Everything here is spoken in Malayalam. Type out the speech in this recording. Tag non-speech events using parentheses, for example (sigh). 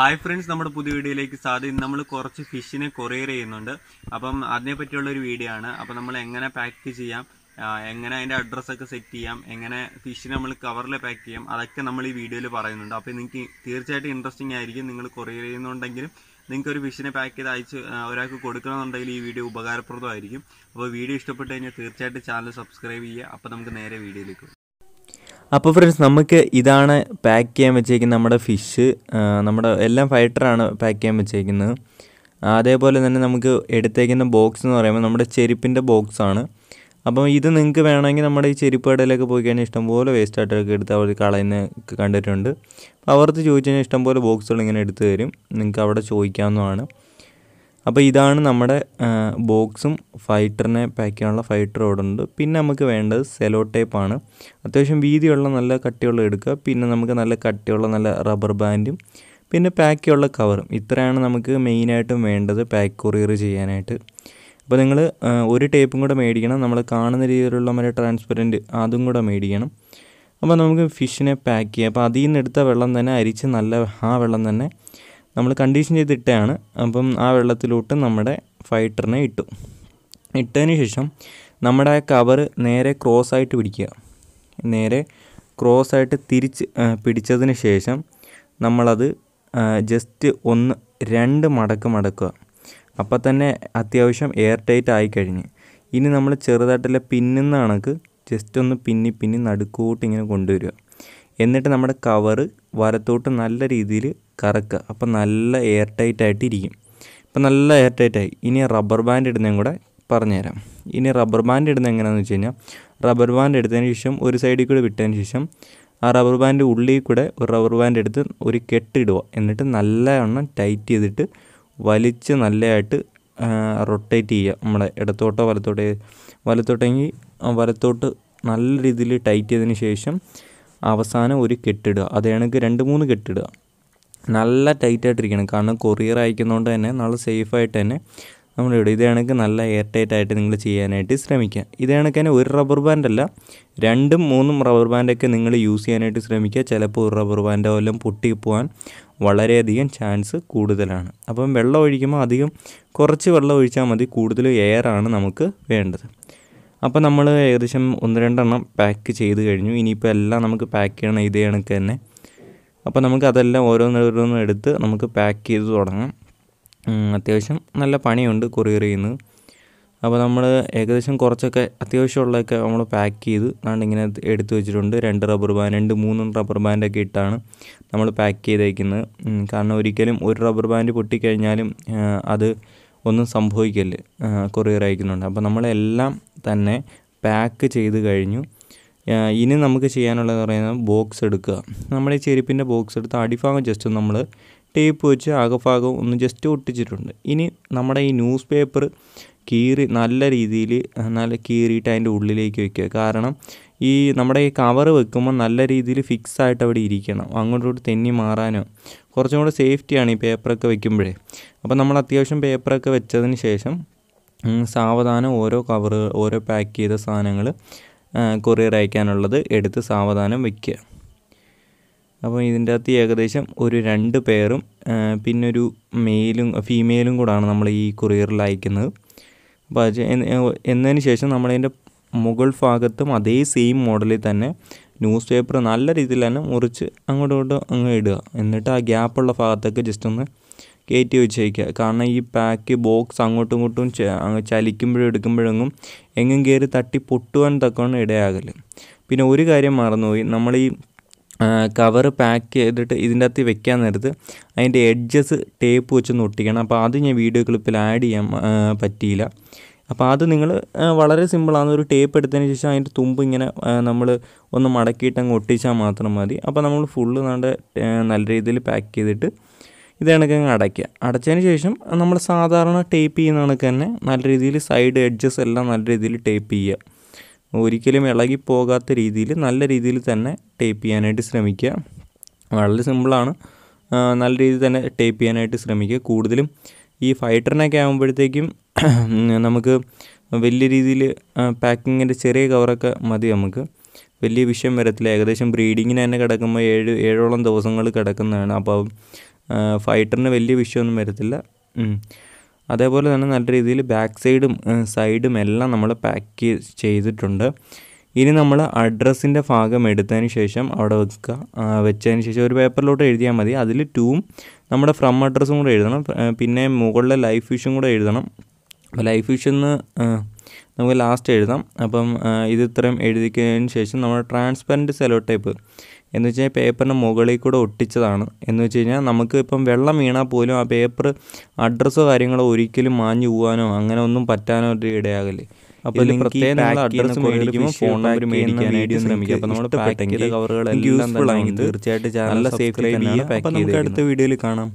ഹായ് ഫ്രണ്ട്സ് നമ്മുടെ പുതിയ വീഡിയോയിലേക്ക് സാധ്യത നമ്മൾ കുറച്ച് ഫിഷിനെ കൊറിയർ ചെയ്യുന്നുണ്ട് അപ്പം അതിനെ പറ്റിയുള്ള ഒരു വീഡിയോ ആണ് അപ്പം നമ്മൾ എങ്ങനെ പാക്ക് ചെയ്യാം എങ്ങനെ അതിൻ്റെ അഡ്രസ്സൊക്കെ സെറ്റ് ചെയ്യാം എങ്ങനെ ഫിഷിനെ നമ്മൾ കവറിൽ പാക്ക് ചെയ്യാം അതൊക്കെ നമ്മൾ ഈ വീഡിയോയിൽ പറയുന്നുണ്ട് അപ്പോൾ നിങ്ങൾക്ക് തീർച്ചയായിട്ടും ഇൻട്രസ്റ്റിംഗ് ആയിരിക്കും നിങ്ങൾ കൊറിയർ ചെയ്യുന്നുണ്ടെങ്കിലും നിങ്ങൾക്ക് ഒരു ഫിഷിനെ പാക്ക് ചെയ്ത് അയച്ച് ഒരാൾക്ക് കൊടുക്കണമെന്നുണ്ടെങ്കിൽ ഈ വീഡിയോ ഉപകാരപ്രദമായിരിക്കും അപ്പോൾ വീഡിയോ ഇഷ്ടപ്പെട്ട് കഴിഞ്ഞാൽ തീർച്ചയായിട്ടും ചാനൽ സബ്സ്ക്രൈബ് ചെയ്യുക അപ്പോൾ നമുക്ക് നേരെ വീഡിയോയിലേക്ക് അപ്പോൾ ഫ്രണ്ട്സ് നമുക്ക് ഇതാണ് പാക്ക് ചെയ്യാൻ വെച്ചേക്കുന്നത് നമ്മുടെ ഫിഷ് നമ്മുടെ എല്ലാം ഫൈറ്ററാണ് പാക്ക് ചെയ്യാൻ വെച്ചേക്കുന്നത് അതേപോലെ തന്നെ നമുക്ക് എടുത്തേക്കുന്ന ബോക്സ് എന്ന് പറയുമ്പോൾ നമ്മുടെ ചെരുപ്പിൻ്റെ ബോക്സാണ് അപ്പം ഇത് നിങ്ങൾക്ക് വേണമെങ്കിൽ നമ്മുടെ ഈ ചെരുപ്പ് കടയിലൊക്കെ പോയി കഴിഞ്ഞാൽ ഇഷ്ടംപോലെ വേസ്റ്റ് ആയിട്ടൊക്കെ എടുത്ത് അവർ കളയുന്ന കണ്ടിട്ടുണ്ട് അപ്പോൾ അവർക്ക് ചോദിച്ചു കഴിഞ്ഞാൽ ഇഷ്ടംപോലെ ബോക്സുകൾ ഇങ്ങനെ എടുത്തു തരും നിങ്ങൾക്ക് അവിടെ ചോദിക്കാവുന്നതാണ് അപ്പോൾ ഇതാണ് നമ്മുടെ ബോക്സും ഫൈറ്ററിനെ പാക്ക് ചെയ്യാനുള്ള ഫൈറ്റർ അവിടെ ഉണ്ട് പിന്നെ നമുക്ക് വേണ്ടത് സെലോ ടേപ്പാണ് അത്യാവശ്യം വീതിയുള്ള നല്ല കട്ടിയുള്ള എടുക്കുക പിന്നെ നമുക്ക് നല്ല കട്ടിയുള്ള നല്ല റബ്ബർ ബാൻഡും പിന്നെ പാക്കുള്ള കവറും ഇത്രയാണ് നമുക്ക് മെയിനായിട്ടും വേണ്ടത് പാക്ക് കൊറിയർ ചെയ്യാനായിട്ട് അപ്പോൾ നിങ്ങൾ ഒരു ടേപ്പും കൂടെ മേടിക്കണം നമ്മൾ കാണുന്ന രീതിയിലുള്ള മറ്റേ ട്രാൻസ്പെറൻറ്റ് അതും കൂടെ മേടിക്കണം അപ്പോൾ നമുക്ക് ഫിഷിനെ പാക്ക് ചെയ്യാം അപ്പോൾ അതിൽ നിന്ന് എടുത്ത വെള്ളം തന്നെ അരിച്ച് നല്ല ആ വെള്ളം തന്നെ നമ്മൾ കണ്ടീഷൻ ചെയ്തിട്ടാണ് അപ്പം ആ വെള്ളത്തിലോട്ട് നമ്മുടെ ഫൈറ്ററിനെ ഇട്ടു ഇട്ടതിന് ശേഷം നമ്മുടെ കവർ നേരെ ക്രോസ് ആയിട്ട് പിടിക്കുക നേരെ ക്രോസ് ആയിട്ട് തിരിച്ച് പിടിച്ചതിന് ശേഷം നമ്മളത് ജസ്റ്റ് ഒന്ന് രണ്ട് മടക്ക് മടക്കുക അപ്പോൾ തന്നെ അത്യാവശ്യം എയർ ടൈറ്റ് ആയി ഇനി നമ്മൾ ചെറുതായിട്ടുള്ള പിന്നുന്ന കണക്ക് ജസ്റ്റ് ഒന്ന് പിന്നി പിന്നി നടുക്കോട്ട് ഇങ്ങനെ കൊണ്ടുവരിക എന്നിട്ട് നമ്മുടെ കവറ് വരത്തോട്ട് നല്ല രീതിയിൽ കറക്കുക അപ്പം നല്ല എയർ ടൈറ്റ് ആയിട്ട് ഇരിക്കും ഇപ്പം നല്ല എയർ ടൈറ്റായി ഇനി റബ്ബർ ബാൻഡ് ഇടുന്നതും കൂടെ പറഞ്ഞുതരാം ഇനി റബ്ബർ ബാൻഡ് ഇടുന്നത് എങ്ങനെയാണെന്ന് വെച്ച് കഴിഞ്ഞാൽ റബ്ബർ ബാൻഡ് എടുത്തതിന് ശേഷം ഒരു സൈഡിൽ കൂടെ വിട്ടതിന് ശേഷം ആ റബ്ബർ ബാൻഡ് ഉള്ളിൽ കൂടെ ഒരു റബ്ബർ ബാൻഡ് എടുത്ത് ഒരു കെട്ടിടുക എന്നിട്ട് നല്ല എണ്ണം ടൈറ്റ് ചെയ്തിട്ട് വലിച്ച് നല്ലതായിട്ട് റൊട്ടേറ്റ് ചെയ്യുക നമ്മുടെ ഇടത്തോട്ടോ വലത്തോട്ടോ വലത്തോട്ടെങ്കിൽ വലത്തോട്ട് നല്ല രീതിയിൽ ടൈറ്റ് ചെയ്തതിന് ശേഷം അവസാനം ഒരു കെട്ടിടുക അത് കണക്ക് രണ്ട് മൂന്ന് കെട്ടിടുക നല്ല ആയിട്ടിരിക്കണം കാരണം കൊറിയർ അയക്കുന്നതുകൊണ്ട് തന്നെ നല്ല സേഫായിട്ട് തന്നെ നമ്മളിവിടെ ഇത് കണക്ക് നല്ല എയർ ടൈറ്റ് ആയിട്ട് നിങ്ങൾ ചെയ്യാനായിട്ട് ശ്രമിക്കുക ഇത് കണക്ക് തന്നെ ഒരു റബ്ബർ അല്ല രണ്ടും മൂന്നും റബ്ബർ ബാൻഡൊക്കെ നിങ്ങൾ യൂസ് ചെയ്യാനായിട്ട് ശ്രമിക്കുക ചിലപ്പോൾ ഒരു റബ്ബർ ബാൻഡോ എല്ലാം പൊട്ടിപ്പോവാൻ വളരെയധികം ചാൻസ് കൂടുതലാണ് അപ്പം വെള്ളം ഒഴിക്കുമ്പോൾ അധികം കുറച്ച് വെള്ളം ഒഴിച്ചാൽ മതി കൂടുതൽ എയറാണ് നമുക്ക് വേണ്ടത് അപ്പോൾ നമ്മൾ ഏകദേശം ഒന്ന് രണ്ടെണ്ണം പാക്ക് ചെയ്ത് കഴിഞ്ഞു ഇനിയിപ്പോൾ എല്ലാം നമുക്ക് പാക്ക് ചെയ്യണം ഇതേ കണക്ക് തന്നെ അപ്പോൾ നമുക്ക് അതെല്ലാം ഓരോന്നോരോന്നും എടുത്ത് നമുക്ക് പാക്ക് ചെയ്ത് തുടങ്ങാം അത്യാവശ്യം നല്ല പണിയുണ്ട് കൊറിയർ ചെയ്യുന്നത് അപ്പോൾ നമ്മൾ ഏകദേശം കുറച്ചൊക്കെ അത്യാവശ്യമുള്ളതൊക്കെ നമ്മൾ പാക്ക് ചെയ്ത് ആണ് ഇങ്ങനെ എടുത്തു വെച്ചിട്ടുണ്ട് രണ്ട് റബ്ബർ ബാൻഡ് രണ്ട് മൂന്ന് റബ്ബർ ബാൻഡൊക്കെ ഇട്ടാണ് നമ്മൾ പാക്ക് ചെയ്തേക്കുന്നത് കാരണം ഒരിക്കലും ഒരു റബ്ബർ ബാൻഡ് പൊട്ടിക്കഴിഞ്ഞാലും അത് ഒന്നും സംഭവിക്കല് കൊറിയർ അയക്കുന്നുണ്ട് അപ്പോൾ നമ്മളെല്ലാം തന്നെ പാക്ക് ചെയ്ത് കഴിഞ്ഞു ഇനി നമുക്ക് ചെയ്യാനുള്ളതെന്ന് പറയുന്നത് ബോക്സ് എടുക്കുക നമ്മൾ ഈ ചെരുപ്പിൻ്റെ ബോക്സ് എടുത്ത് അടിഭാഗം ജസ്റ്റ് നമ്മൾ ടേപ്പ് വെച്ച് അകഭാഗം ഒന്ന് ജസ്റ്റ് ഒട്ടിച്ചിട്ടുണ്ട് ഇനി നമ്മുടെ ഈ ന്യൂസ് പേപ്പർ കീറി നല്ല രീതിയിൽ നല്ല കീറിയിട്ട് അതിൻ്റെ ഉള്ളിലേക്ക് വെക്കുക കാരണം ഈ നമ്മുടെ ഈ കവർ വെക്കുമ്പോൾ നല്ല രീതിയിൽ ഫിക്സ് ആയിട്ട് അവിടെ ഇരിക്കണം അങ്ങോട്ടോട്ട് തെന്നി മാറാനോ കുറച്ചും കൂടെ സേഫ്റ്റിയാണ് ഈ പേപ്പറൊക്കെ വെക്കുമ്പോഴേ അപ്പോൾ നമ്മൾ അത്യാവശ്യം പേപ്പറൊക്കെ വെച്ചതിന് ശേഷം സാവധാനം ഓരോ കവറ് ഓരോ പാക്ക് ചെയ്ത സാധനങ്ങൾ കൊറിയർ അയക്കാനുള്ളത് എടുത്ത് സാവധാനം വയ്ക്കുക അപ്പോൾ ഇതിൻ്റെ അകത്ത് ഏകദേശം ഒരു രണ്ട് പേരും പിന്നെ ഒരു മെയിലും ഫീമെയിലും കൂടാണ് നമ്മൾ ഈ കൊറിയറിൽ അയക്കുന്നത് അപ്പോൾ അത് എന്നതിന് ശേഷം നമ്മളതിൻ്റെ മുകൾ ഭാഗത്തും അതേ സെയിം മോഡലിൽ തന്നെ ന്യൂസ് പേപ്പർ നല്ല രീതിയിൽ തന്നെ മുറിച്ച് അങ്ങോട്ടും ഇങ്ങോട്ടും അങ്ങ് ഇടുക എന്നിട്ട് ആ ഗ്യാപ്പുള്ള ഭാഗത്തൊക്കെ ജസ്റ്റ് ഒന്ന് കയറ്റി വെച്ചേക്കുക കാരണം ഈ പാക്ക് ബോക്സ് അങ്ങോട്ടും ഇങ്ങോട്ടും ചലിക്കുമ്പോഴും എടുക്കുമ്പോഴെങ്ങും എങ്ങും കയറി തട്ടി പൊട്ടുവാൻ തക്കവണ്ണം ഇടയാകല് പിന്നെ ഒരു കാര്യം മറന്നുപോയി നമ്മൾ ഈ കവർ പാക്ക് ചെയ്തിട്ട് ഇതിൻ്റെ അകത്ത് വെക്കാൻ നേരത്ത് അതിൻ്റെ എഡ്ജസ് ടേപ്പ് വെച്ച് ഒട്ടിക്കണം അപ്പോൾ അത് ഞാൻ വീഡിയോ ക്ലിപ്പിൽ ആഡ് ചെയ്യാൻ പറ്റിയില്ല അപ്പോൾ അത് നിങ്ങൾ വളരെ സിമ്പിളാണ് ഒരു ടേപ്പ് എടുത്തതിന് ശേഷം അതിൻ്റെ തുമ്പ് ഇങ്ങനെ നമ്മൾ ഒന്ന് മടക്കിയിട്ട് അങ്ങ് ഒട്ടിച്ചാൽ മാത്രം മതി അപ്പോൾ നമ്മൾ ഫുള്ള് നല്ല നല്ല രീതിയിൽ പാക്ക് ചെയ്തിട്ട് ഇത് കണക്ക് അടയ്ക്കുക അടച്ചതിന് ശേഷം നമ്മൾ സാധാരണ ടേപ്പ് ചെയ്യുന്ന കണക്ക് തന്നെ നല്ല രീതിയിൽ സൈഡ് എഡ്ജസ് എല്ലാം നല്ല രീതിയിൽ ടേപ്പ് ചെയ്യുക ഒരിക്കലും ഇളകി പോകാത്ത രീതിയിൽ നല്ല രീതിയിൽ തന്നെ ടേപ്പ് ചെയ്യാനായിട്ട് ശ്രമിക്കുക വളരെ സിമ്പിളാണ് നല്ല രീതിയിൽ തന്നെ ടേപ്പ് ചെയ്യാനായിട്ട് ശ്രമിക്കുക കൂടുതലും ഈ ഫൈറ്ററിനൊക്കെ ആകുമ്പോഴത്തേക്കും (clears throat) നമുക്ക് വലിയ രീതിയിൽ പാക്കിങ്ങിൻ്റെ ചെറിയ കവറൊക്കെ മതി നമുക്ക് വലിയ വിഷയം വരത്തില്ല ഏകദേശം ബ്രീഡിങ്ങിന് തന്നെ കിടക്കുമ്പോൾ ഏഴ് ഏഴോളം ദിവസങ്ങൾ കിടക്കുന്നതാണ് അപ്പോൾ ഫൈറ്ററിന് വലിയ വിഷയമൊന്നും വരത്തില്ല അതേപോലെ തന്നെ നല്ല രീതിയിൽ ബാക്ക് സൈഡും സൈഡും എല്ലാം നമ്മൾ പാക്ക് ചെയ്തിട്ടുണ്ട് ഇനി നമ്മൾ അഡ്രസ്സിൻ്റെ ഭാഗം എടുത്തതിന് ശേഷം അവിടെ വെക്കുക വെച്ചതിന് ശേഷം ഒരു പേപ്പറിലോട്ട് എഴുതിയാൽ മതി അതിൽ ടൂവും നമ്മുടെ ഫ്രം അഡ്രസ്സും കൂടെ എഴുതണം പിന്നെ മുകളിലെ ലൈഫ് വിഷും കൂടെ എഴുതണം അപ്പോൾ ലൈഫ് വിഷെന്ന് നമുക്ക് ലാസ്റ്റ് എഴുതാം അപ്പം ഇത് ഇത്രയും എഴുതിക്കതിന് ശേഷം നമ്മൾ ട്രാൻസ്പെറൻറ്റ് സെലോ ടൈപ്പ് എന്ന് വെച്ച് കഴിഞ്ഞാൽ പേപ്പറിന് മുകളിൽ കൂടെ ഒട്ടിച്ചതാണ് എന്ന് വെച്ച് കഴിഞ്ഞാൽ നമുക്ക് ഇപ്പം വെള്ളം വീണാൽ പോലും ആ പേപ്പർ അഡ്രസ്സോ കാര്യങ്ങളോ ഒരിക്കലും മാഞ്ഞു പോകാനോ അങ്ങനെ ഒന്നും പറ്റാനോ ഒരു ഇടയാകല്ലേ അപ്പോൾ പ്രത്യേകം അഡ്രസ്സ് മേടിക്കുമ്പോൾ ഫോൺ നമ്പർ മേടിക്കാനായിട്ട് ശ്രമിക്കുക അപ്പോൾ നമ്മുടെ പാക്കിൻ്റെ കവറുകളെല്ലാം തീർച്ചയായിട്ടും നല്ല സേഫ് അപ്പോൾ നമുക്ക് അടുത്ത വീഡിയോയിൽ കാണാം